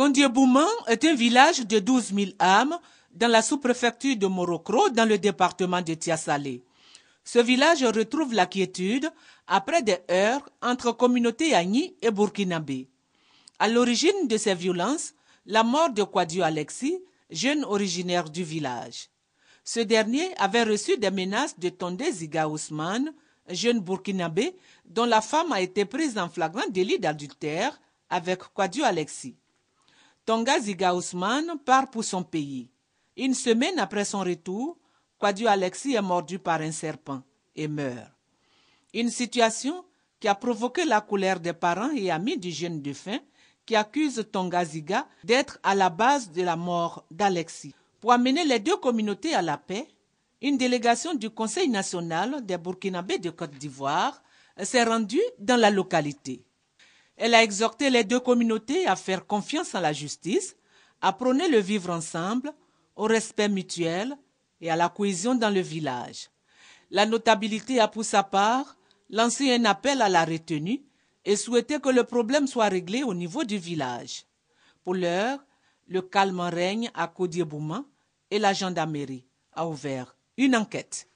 Kondiebouman est un village de 12 000 âmes dans la sous-préfecture de Morokro, dans le département de Tiassalé. Ce village retrouve la quiétude après des heures entre communautés Agni et Burkinabé. À l'origine de ces violences, la mort de Kwadiu Alexis, jeune originaire du village. Ce dernier avait reçu des menaces de Tondé Ziga Ousmane, jeune burkinabé dont la femme a été prise en flagrant délit d'adultère avec Kwadiu Alexis. Ziga Ousmane part pour son pays. Une semaine après son retour, Kwadio Alexis est mordu par un serpent et meurt. Une situation qui a provoqué la colère des parents et amis du jeune défunt qui accuse Ziga d'être à la base de la mort d'Alexis. Pour amener les deux communautés à la paix, une délégation du Conseil national des Burkinabés de Côte d'Ivoire s'est rendue dans la localité. Elle a exhorté les deux communautés à faire confiance à la justice, à prôner le vivre ensemble, au respect mutuel et à la cohésion dans le village. La notabilité a pour sa part lancé un appel à la retenue et souhaité que le problème soit réglé au niveau du village. Pour l'heure, le calme règne à Caudier-Bouman et la gendarmerie a ouvert une enquête.